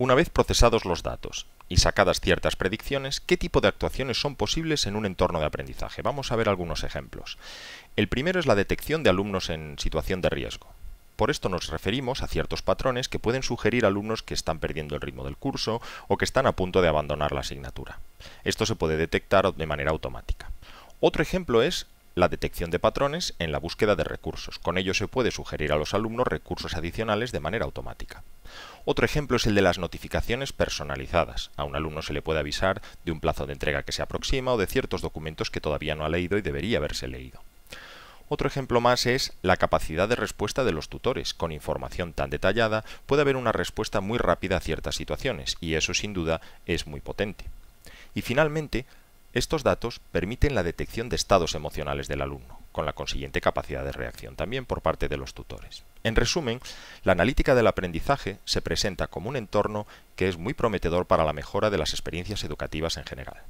Una vez procesados los datos y sacadas ciertas predicciones, ¿qué tipo de actuaciones son posibles en un entorno de aprendizaje? Vamos a ver algunos ejemplos. El primero es la detección de alumnos en situación de riesgo. Por esto nos referimos a ciertos patrones que pueden sugerir alumnos que están perdiendo el ritmo del curso o que están a punto de abandonar la asignatura. Esto se puede detectar de manera automática. Otro ejemplo es la detección de patrones en la búsqueda de recursos. Con ello se puede sugerir a los alumnos recursos adicionales de manera automática. Otro ejemplo es el de las notificaciones personalizadas. A un alumno se le puede avisar de un plazo de entrega que se aproxima o de ciertos documentos que todavía no ha leído y debería haberse leído. Otro ejemplo más es la capacidad de respuesta de los tutores. Con información tan detallada puede haber una respuesta muy rápida a ciertas situaciones y eso sin duda es muy potente. Y finalmente, estos datos permiten la detección de estados emocionales del alumno con la consiguiente capacidad de reacción también por parte de los tutores. En resumen, la analítica del aprendizaje se presenta como un entorno que es muy prometedor para la mejora de las experiencias educativas en general.